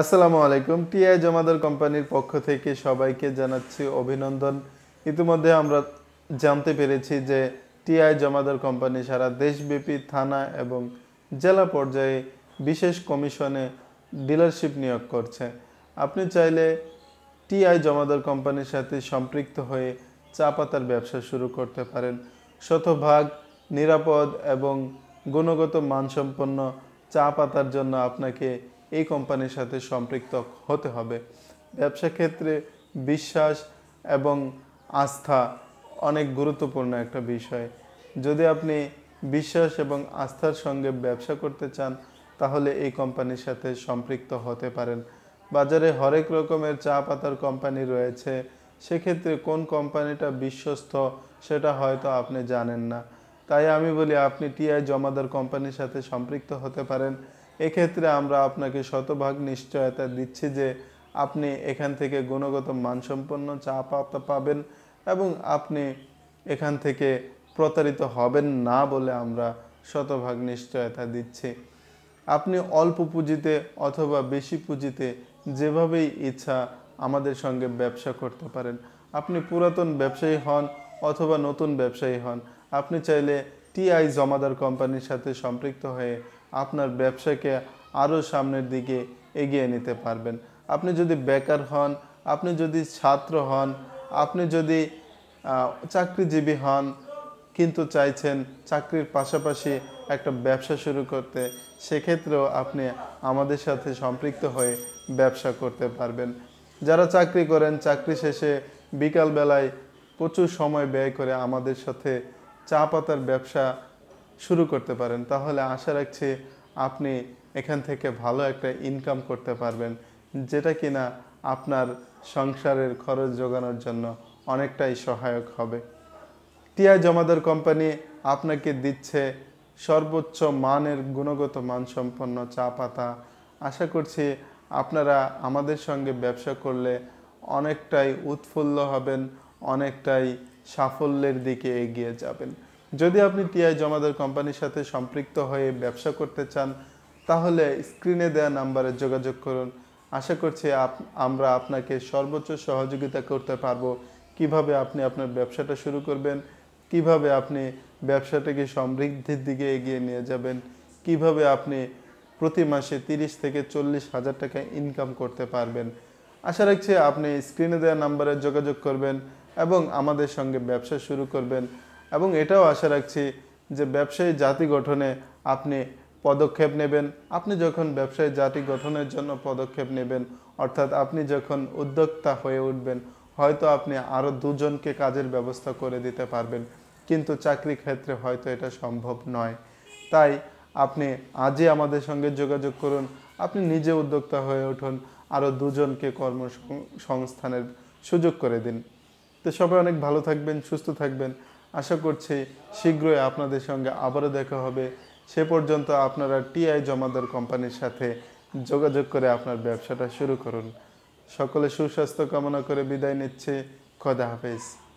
আসসালামু আলাইকুম টিআই জমাদার কোম্পানির পক্ষ থেকে সবাইকে জানাচ্ছি অভিনন্দন ইতিমধ্যে আমরা জানতে পেরেছি যে টিআই জমাদার কোম্পানি সারা দেশব্যাপী থানা এবং জেলা পর্যায়ে বিশেষ কমিশনে ডিলারশিপ নিয়োগ করছে আপনি চাইলে টিআই জমাদার কোম্পানির সাথে সম্পৃক্ত হয়ে চা পাতার ব্যবসা শুরু করতে পারেন শতভাগ নিরাপদ এবং গুণগত মানসম্পন্ন চা পাতার জন্য আপনাকে এই কোম্পানির সাথে সম্পৃক্ত হতে হবে ব্যবসা ক্ষেত্রে বিশ্বাস এবং আস্থা অনেক গুরুত্বপূর্ণ একটা বিষয় যদি আপনি বিশ্বাস এবং আস্থার সঙ্গে ব্যবসা করতে চান তাহলে এই কোম্পানির সাথে সম্পৃক্ত হতে পারেন বাজারে হরেক রকমের চা পাতার কোম্পানি রয়েছে সেক্ষেত্রে কোন কোম্পানিটা বিশ্বস্ত সেটা হয়তো আপনি জানেন না তাই আমি বলি আপনি টিআই জমাদার কোম্পানির সাথে সম্পৃক্ত হতে পারেন এক্ষেত্রে আমরা আপনাকে শতভাগ নিশ্চয়তা দিচ্ছি যে আপনি এখান থেকে গুণগত মানসম্পন্ন চা পাতা পাবেন এবং আপনি এখান থেকে প্রতারিত হবেন না বলে আমরা শতভাগ নিশ্চয়তা দিচ্ছি আপনি অল্প পুঁজিতে অথবা বেশি পুঁজিতে যেভাবেই ইচ্ছা আমাদের সঙ্গে ব্যবসা করতে পারেন আপনি পুরাতন ব্যবসায়ী হন অথবা নতুন ব্যবসায়ী হন আপনি চাইলে টিআই জমাদার কোম্পানির সাথে সম্পৃক্ত হয়ে আপনার ব্যবসাকে আরও সামনের দিকে এগিয়ে নিতে পারবেন আপনি যদি বেকার হন আপনি যদি ছাত্র হন আপনি যদি চাকরিজীবী হন কিন্তু চাইছেন চাকরির পাশাপাশি একটা ব্যবসা শুরু করতে সেক্ষেত্রেও আপনি আমাদের সাথে সম্পৃক্ত হয়ে ব্যবসা করতে পারবেন যারা চাকরি করেন চাকরি শেষে বিকালবেলায় প্রচুর সময় ব্যয় করে আমাদের সাথে চা পাতার ব্যবসা শুরু করতে পারেন তাহলে আশা রাখছি আপনি এখান থেকে ভালো একটা ইনকাম করতে পারবেন যেটা কিনা আপনার সংসারের খরচ যোগানোর জন্য অনেকটাই সহায়ক হবে টিআই জমাদার কোম্পানি আপনাকে দিচ্ছে সর্বোচ্চ মানের গুণগত মানসম্পন্ন চা পাতা আশা করছি আপনারা আমাদের সঙ্গে ব্যবসা করলে অনেকটাই উৎফুল্ল হবেন অনেকটাই সাফল্যের দিকে এগিয়ে যাবেন যদি আপনি টিআই জমাদার কোম্পানির সাথে সম্পৃক্ত হয়ে ব্যবসা করতে চান তাহলে স্ক্রিনে দেওয়া নাম্বারে যোগাযোগ করুন আশা করছি আমরা আপনাকে সর্বোচ্চ সহযোগিতা করতে পারবো কিভাবে আপনি আপনার ব্যবসাটা শুরু করবেন কিভাবে আপনি ব্যবসাটাকে সমৃদ্ধির দিকে এগিয়ে নিয়ে যাবেন কিভাবে আপনি প্রতি মাসে তিরিশ থেকে চল্লিশ হাজার টাকা ইনকাম করতে পারবেন আশা রাখছি আপনি স্ক্রিনে দেওয়া নাম্বারে যোগাযোগ করবেন এবং আমাদের সঙ্গে ব্যবসা শুরু করবেন এবং এটাও আশা রাখছি যে ব্যবসায়ী জাতি গঠনে আপনি পদক্ষেপ নেবেন আপনি যখন ব্যবসায়ী জাতি গঠনের জন্য পদক্ষেপ নেবেন অর্থাৎ আপনি যখন উদ্যোক্তা হয়ে উঠবেন হয়তো আপনি আরও দুজনকে কাজের ব্যবস্থা করে দিতে পারবেন কিন্তু চাকরি ক্ষেত্রে হয়তো এটা সম্ভব নয় তাই আপনি আজই আমাদের সঙ্গে যোগাযোগ করুন আপনি নিজে উদ্যোক্তা হয়ে উঠুন আরও দুজনকে কর্মসংস্থানের সুযোগ করে দিন তো সবাই অনেক ভালো থাকবেন সুস্থ থাকবেন আশা করছি শীঘ্রই আপনাদের সঙ্গে আবারও দেখা হবে সে পর্যন্ত আপনারা টিআই জমাদার কোম্পানির সাথে যোগাযোগ করে আপনার ব্যবসাটা শুরু করুন সকলে সুস্বাস্থ্য কামনা করে বিদায় নিচ্ছে খোদা হাফেজ